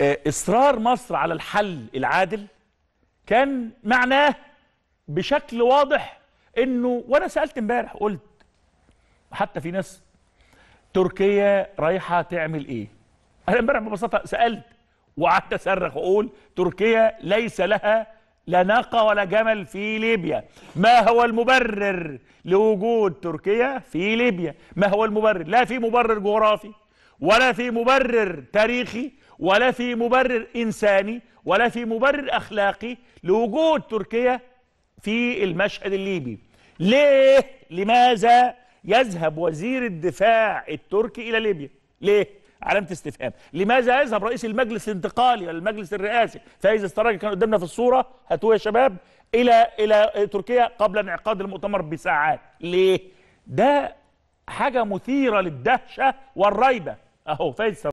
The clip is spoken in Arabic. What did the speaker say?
آه، إصرار مصر على الحل العادل كان معناه بشكل واضح إنه وأنا سألت امبارح قلت حتى في ناس تركيا رايحة تعمل إيه؟ أنا امبارح ببساطة سألت وقعدت أصرخ وأقول تركيا ليس لها لا ناقة ولا جمل في ليبيا ما هو المبرر لوجود تركيا في ليبيا ما هو المبرر لا في مبرر جغرافي ولا في مبرر تاريخي ولا في مبرر إنساني ولا في مبرر أخلاقي لوجود تركيا في المشهد الليبي ليه لماذا يذهب وزير الدفاع التركي إلى ليبيا ليه علامة استفهام لماذا يذهب رئيس المجلس الانتقالي المجلس الرئاسي فايز استراجي كان قدامنا في الصورة هاتوه يا شباب إلى إلى تركيا قبل انعقاد المؤتمر بساعات ليه ده حاجة مثيرة للدهشة والريبة أهو فايز